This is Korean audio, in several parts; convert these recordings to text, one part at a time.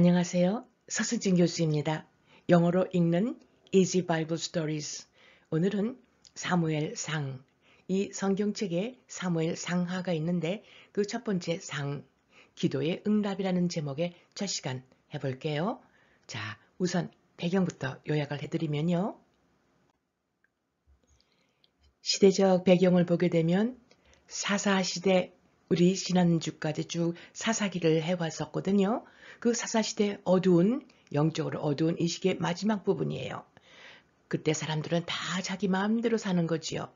안녕하세요. 서승진 교수입니다. 영어로 읽는 Easy Bible Stories 오늘은 사무엘 상, 이 성경책에 사무엘 상하가 있는데 그 첫 번째 상, 기도의 응답이라는 제목의 첫 시간 해볼게요. 자, 우선 배경부터 요약을 해드리면요. 시대적 배경을 보게 되면 사사시대 우리 지난주까지 쭉 사사기를 해왔었거든요. 그 사사시대 어두운 영적으로 어두운 이식의 마지막 부분이에요. 그때 사람들은 다 자기 마음대로 사는 거지요.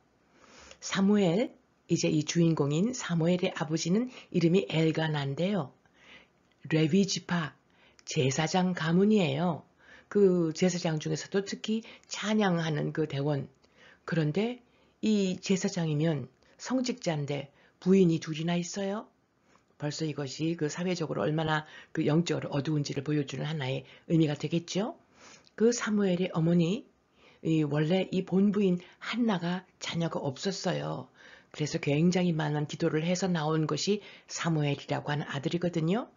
사무엘 이제 이 주인공인 사무엘의 아버지는 이름이 엘가난데요 레위 지파 제사장 가문이에요. 그 제사장 중에서도 특히 찬양하는 그 대원. 그런데 이 제사장이면 성직자인데 부인이 둘이나 있어요. 벌써 이것이 그 사회적으로 얼마나 그 영적으로 어두운지를 보여주는 하나의 의미가 되겠죠. 그 사무엘의 어머니 이 원래 이 본부인 한나가 자녀가 없었어요. 그래서 굉장히 많은 기도를 해서 나온 것이 사무엘이라고 하는 아들이거든요.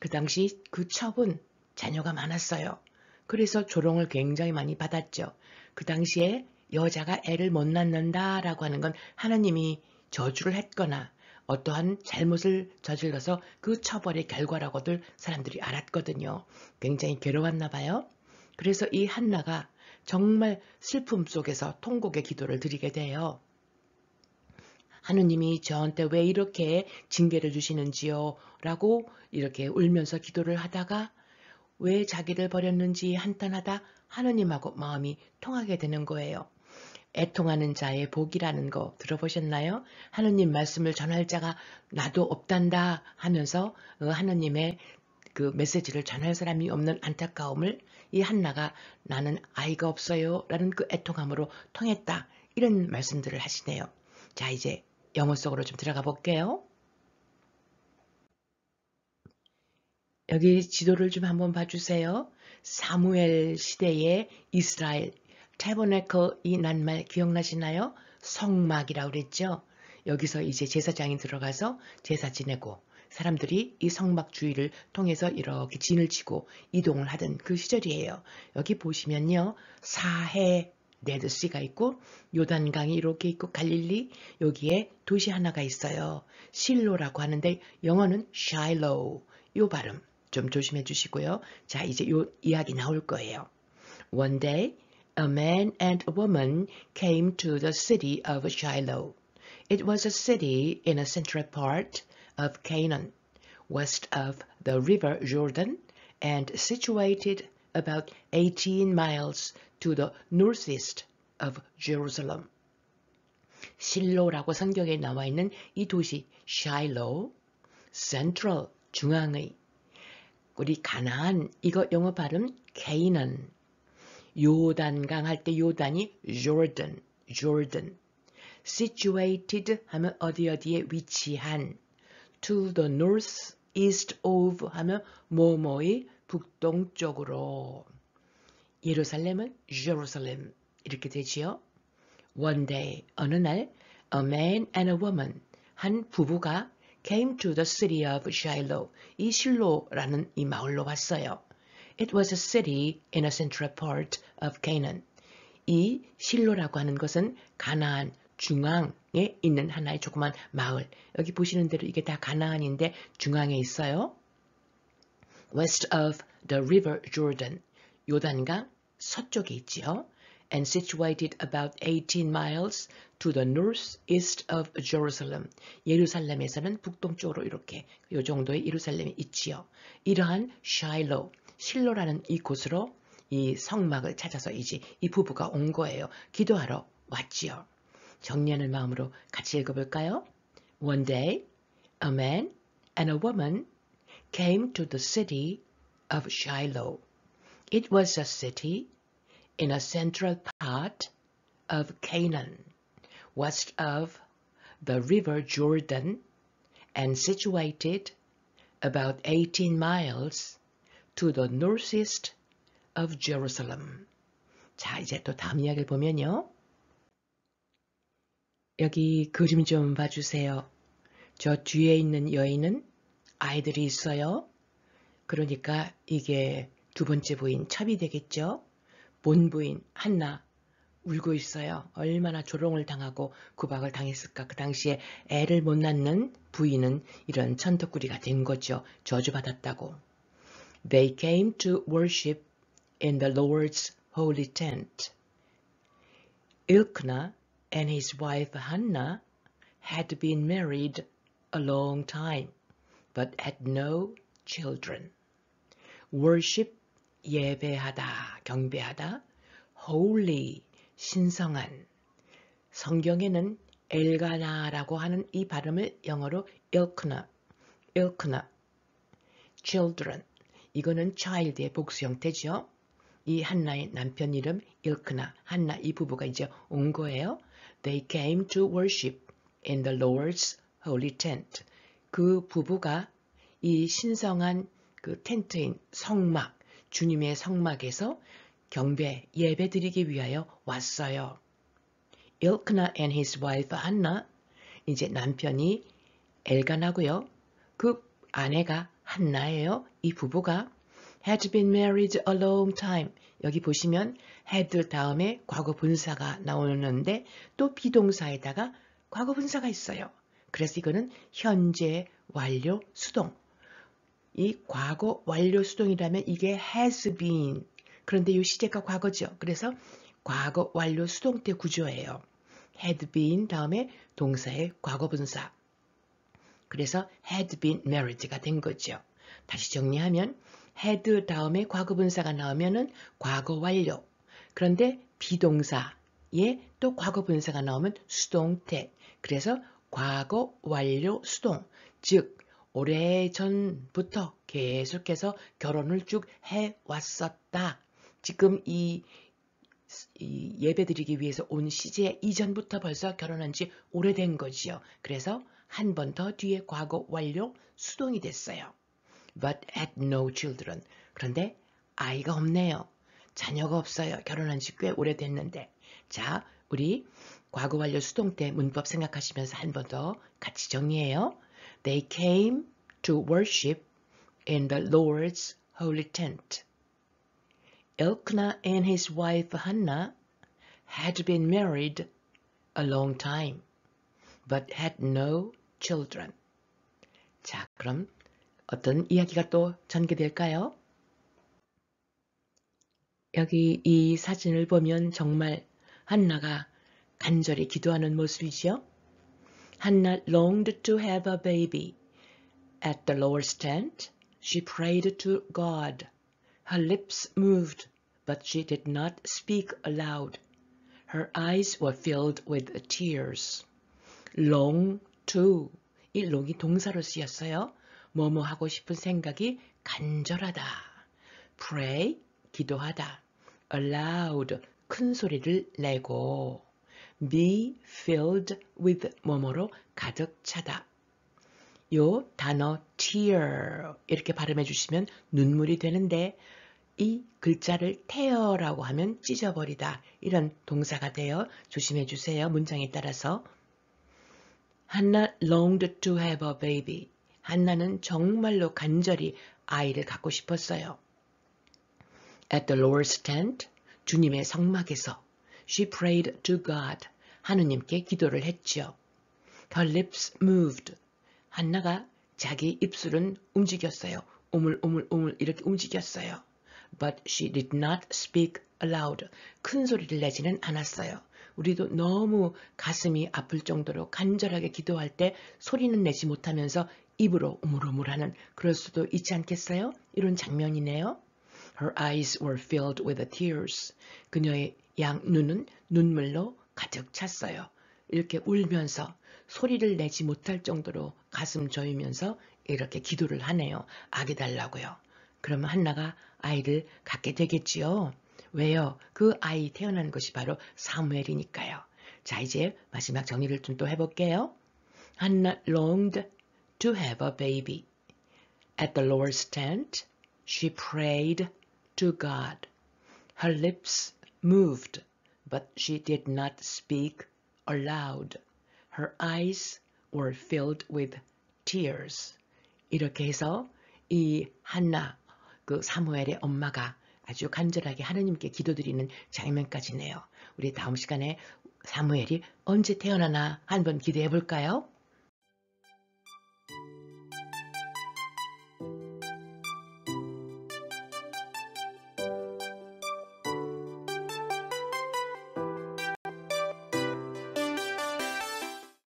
그 당시 그 첩은 자녀가 많았어요. 그래서 조롱을 굉장히 많이 받았죠. 그 당시에 여자가 애를 못 낳는다라고 하는 건 하나님이 저주를 했거나 어떠한 잘못을 저질러서 그 처벌의 결과라고들 사람들이 알았거든요. 굉장히 괴로웠나 봐요. 그래서 이 한나가 정말 슬픔 속에서 통곡의 기도를 드리게 돼요. 하느님이 저한테 왜 이렇게 징계를 주시는지요? 라고 이렇게 울면서 기도를 하다가 왜 자기를 버렸는지 한탄하다 하느님하고 마음이 통하게 되는 거예요. 애통하는 자의 복이라는 거 들어보셨나요? 하느님 말씀을 전할 자가 나도 없단다 하면서 어, 하느님의 그 메시지를 전할 사람이 없는 안타까움을 이 한나가 나는 아이가 없어요 라는 그 애통함으로 통했다 이런 말씀들을 하시네요. 자 이제 영어 속으로 좀 들어가 볼게요. 여기 지도를 좀 한번 봐주세요. 사무엘 시대의 이스라엘 테버네커 그 이 낱말 기억나시나요? 성막이라고 그랬죠. 여기서 이제 제사장이 들어가서 제사 지내고 사람들이 이 성막 주위를 통해서 이렇게 진을 치고 이동을 하던 그 시절이에요. 여기 보시면요. 사해 네드시가 있고 요단강이 이렇게 있고 갈릴리 여기에 도시 하나가 있어요. 실로라고 하는데 영어는 샤일로우 요 발음 좀 조심해 주시고요. 자 이제 이 이야기 나올 거예요. One day a man and a woman came to the city of Shiloh. It was a city in the central part of Canaan, west of the river Jordan, and situated about 18 miles to the northeast of Jerusalem. 실로라고 성경에 나와 있는 이 도시 Shiloh, Central 중앙의 우리 가나안 이거 영어 발음 Canaan 요단강 할 때 요단이 Jordan, Jordan. Situated 하면 어디 어디에 위치한. To the north east of 하면 뭐뭐의 북동쪽으로. 예루살렘은 Jerusalem 이렇게 되지요. One day 어느 날 a man and a woman 한 부부가 came to the city of Shiloh 이 실로라는 이 마을로 왔어요. It was a city in a central part of Canaan. 이 실로라고 하는 것은 가나안 중앙에 있는 하나의 조그만 마을. 여기 보시는 대로 이게 다 가나안인데 중앙에 있어요. West of the River Jordan. 요단강 서쪽에 있지요. and situated about 18 miles to the northeast of Jerusalem. 예루살렘에서는 북동쪽으로 이렇게 요 정도의 예루살렘이 있지요. 이러한 Shiloh, 실로라는 이곳으로 이 성막을 찾아서 이제 이 부부가 온 거예요. 기도하러 왔지요. 정리하는 마음으로 같이 읽어볼까요? One day, a man and a woman came to the city of Shiloh. It was a city in a central part of Canaan, west of the river Jordan, and situated about 18 miles to the northeast of Jerusalem. 자, 이제 또 다음 이야기를 보면요. 여기 그림 좀 봐주세요. 저 뒤에 있는 여인은 아이들이 있어요. 그러니까 이게 두 번째 부인 첩이 되겠죠. 본 부인 한나 울고 있어요. 얼마나 조롱을 당하고 구박을 당했을까. 그 당시에 애를 못 낳는 부인은 이런 천덕구리가된 거죠. 저주받았다고. They came to worship in the Lord's holy tent. Ilkna and his wife Hannah had been married a long time, but had no children. Worship 예배하다, 경배하다, holy, 신성한. 성경에는 엘가나라고 하는 이 발음을 영어로 ilkna, ilkna, children, 이거는 child의 복수 형태죠. 이 한나의 남편 이름 일크나 한나 이 부부가 이제 온 거예요. They came to worship in the Lord's holy tent. 그 부부가 이 신성한 그 텐트인 성막, 주님의 성막에서 경배, 예배 드리기 위하여 왔어요. 일크나 and his wife 한나, 이제 남편이 엘간하고요. 그 아내가 한나예요. 이 부부가 had been married a long time. 여기 보시면 had 다음에 과거 분사가 나오는데 또 비동사에다가 과거 분사가 있어요. 그래서 이거는 현재 완료 수동. 이 과거 완료 수동이라면 이게 has been. 그런데 이 시제가 과거죠. 그래서 과거 완료 수동 때 구조예요. had been 다음에 동사의 과거 분사. 그래서 had been married가 된 거죠. 다시 정리하면 had 다음에 과거분사가 나오면 과거 완료. 그런데 비동사에 또 과거분사가 나오면 수동태. 그래서 과거 완료 수동. 즉 오래전부터 계속해서 결혼을 쭉 해왔었다. 지금 이, 이 예배드리기 위해서 온 시제 이전부터 벌써 결혼한 지 오래된 거지요. 그래서 한번더 뒤에 과거 완료 수동이 됐어요. But had no children. 그런데 아이가 없네요. 자녀가 없어요. 결혼한 지 꽤 오래됐는데. 자, 우리 과거 완료 수동 때 문법 생각하시면서 한 번 더 같이 정리해요. They came to worship in the Lord's holy tent. Elkanah and his wife Hannah had been married a long time. but had no children. 자, 그럼 어떤 이야기가 또 전개될까요? 여기 이 사진을 보면 정말 한나가 간절히 기도하는 모습이죠. 한나 longed to have a baby. At the Lord's tent, she prayed to God. Her lips moved, but she did not speak aloud. Her eyes were filled with tears. long to 이 long이 동사로 쓰였어요. 뭐뭐 하고 싶은 생각이 간절하다. pray 기도하다. aloud 큰 소리를 내고 be filled with 뭐뭐로 가득 차다. 요 단어 tear 이렇게 발음해 주시면 눈물이 되는데 이 글자를 tear라고 하면 찢어버리다 이런 동사가 되어 조심해 주세요. 문장에 따라서 한나 longed to have a baby. 한나는 정말로 간절히 아이를 갖고 싶었어요. At the Lord's tent, 주님의 성막에서 she prayed to God. 하느님께 기도를 했지요. Her lips moved. 한나가 자기 입술은 움직였어요. 오물오물오물 오물 이렇게 움직였어요. But she did not speak aloud, 큰 소리를 내지는 않았어요. 우리도 너무 가슴이 아플 정도로 간절하게 기도할 때 소리는 내지 못하면서 입으로 우물우물하는 그럴 수도 있지 않겠어요? 이런 장면이네요. Her eyes were filled with tears. 그녀의 양 눈은 눈물로 가득 찼어요. 이렇게 울면서 소리를 내지 못할 정도로 가슴 조이면서 이렇게 기도를 하네요. 아기 달라고요. 그러면 한나가 아이를 갖게 되겠지요. 왜요? 그 아이 태어난 것이 바로 사무엘이니까요. 자, 이제 마지막 정리를 좀 해볼게요. Hannah longed to have a baby. At the Lord's tent, she prayed to God. Her lips moved, but she did not speak aloud. Her eyes were filled with tears. 이렇게 해서 이 한나, 그 사무엘의 엄마가 아주 간절하게 하느님께 기도드리는 장면까지네요. 우리 다음 시간에 사무엘이 언제 태어나나 한번 기대해 볼까요?